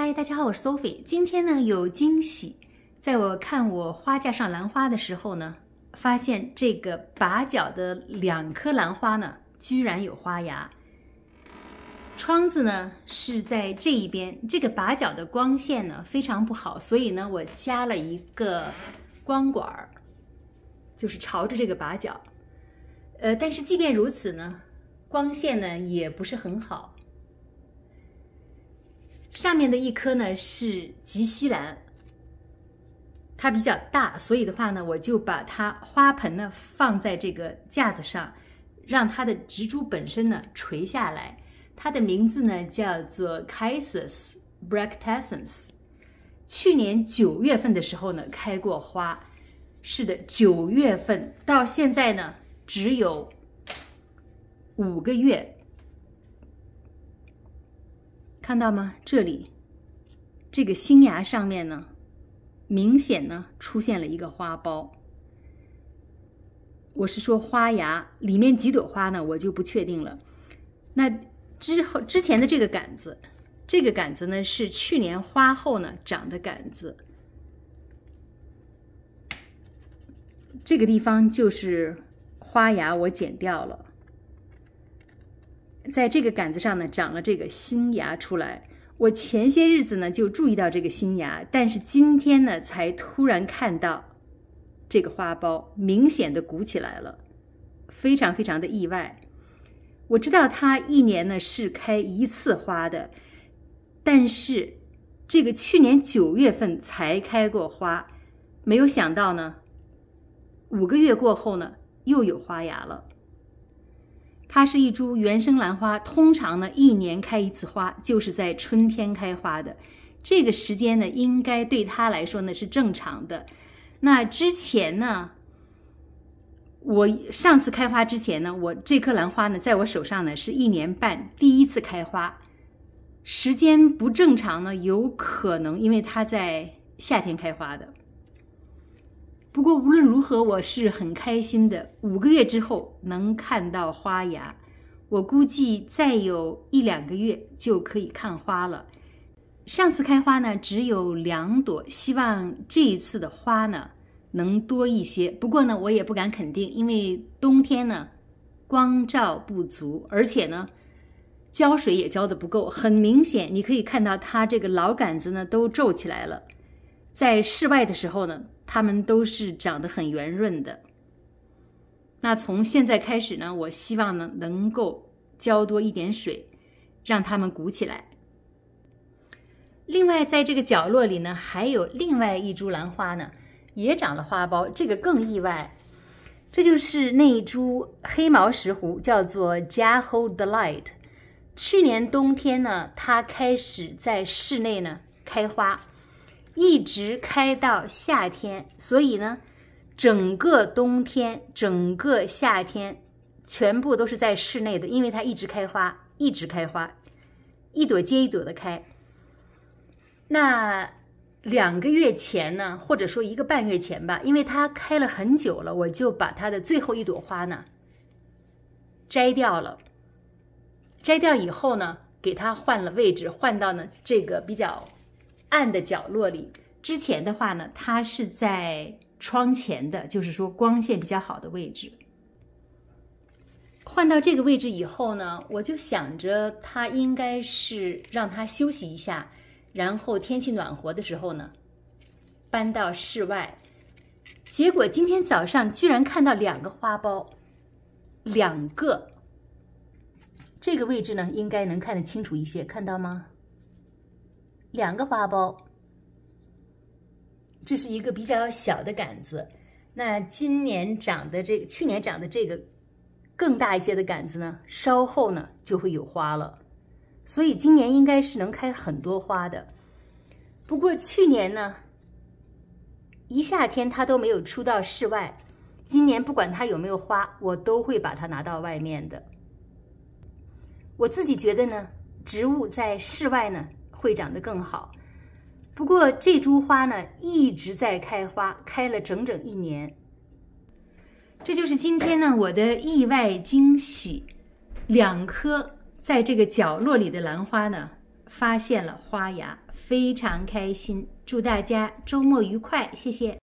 嗨，大家好，我是 Sophie。今天呢有惊喜，在我看我花架上兰花的时候呢，发现这个把角的两颗兰花呢，居然有花芽。窗子呢是在这一边，这个把角的光线呢非常不好，所以呢我加了一个光管儿，就是朝着这个把角。呃，但是即便如此呢，光线呢也不是很好。上面的一颗呢是吉西兰，它比较大，所以的话呢，我就把它花盆呢放在这个架子上，让它的植株本身呢垂下来。它的名字呢叫做 c a s s r s b r a c t e n s a 去年九月份的时候呢开过花，是的，九月份到现在呢只有五个月。看到吗？这里这个新芽上面呢，明显呢出现了一个花苞。我是说花芽里面几朵花呢，我就不确定了。那之后之前的这个杆子，这个杆子呢是去年花后呢长的杆子。这个地方就是花芽，我剪掉了。在这个杆子上呢，长了这个新芽出来。我前些日子呢就注意到这个新芽，但是今天呢才突然看到这个花苞明显的鼓起来了，非常非常的意外。我知道它一年呢是开一次花的，但是这个去年九月份才开过花，没有想到呢五个月过后呢又有花芽了。它是一株原生兰花，通常呢一年开一次花，就是在春天开花的。这个时间呢，应该对它来说呢是正常的。那之前呢，我上次开花之前呢，我这棵兰花呢，在我手上呢是一年半第一次开花，时间不正常呢，有可能因为它在夏天开花的。不过无论如何，我是很开心的。五个月之后能看到花芽，我估计再有一两个月就可以看花了。上次开花呢，只有两朵，希望这一次的花呢能多一些。不过呢，我也不敢肯定，因为冬天呢光照不足，而且呢浇水也浇的不够。很明显，你可以看到它这个老杆子呢都皱起来了。在室外的时候呢，它们都是长得很圆润的。那从现在开始呢，我希望呢能够浇多一点水，让它们鼓起来。另外，在这个角落里呢，还有另外一株兰花呢，也长了花苞，这个更意外。这就是那一株黑毛石斛，叫做 Jah o d d Light。去年冬天呢，它开始在室内呢开花。一直开到夏天，所以呢，整个冬天、整个夏天全部都是在室内的，因为它一直开花，一直开花，一朵接一朵的开。那两个月前呢，或者说一个半月前吧，因为它开了很久了，我就把它的最后一朵花呢摘掉了。摘掉以后呢，给它换了位置，换到呢这个比较。暗的角落里，之前的话呢，它是在窗前的，就是说光线比较好的位置。换到这个位置以后呢，我就想着它应该是让它休息一下，然后天气暖和的时候呢，搬到室外。结果今天早上居然看到两个花苞，两个。这个位置呢，应该能看得清楚一些，看到吗？两个花苞，这是一个比较小的杆子。那今年长的这个，去年长的这个更大一些的杆子呢，稍后呢就会有花了。所以今年应该是能开很多花的。不过去年呢，一夏天它都没有出到室外。今年不管它有没有花，我都会把它拿到外面的。我自己觉得呢，植物在室外呢。会长得更好。不过这株花呢，一直在开花，开了整整一年。这就是今天呢我的意外惊喜，两颗在这个角落里的兰花呢，发现了花芽，非常开心。祝大家周末愉快，谢谢。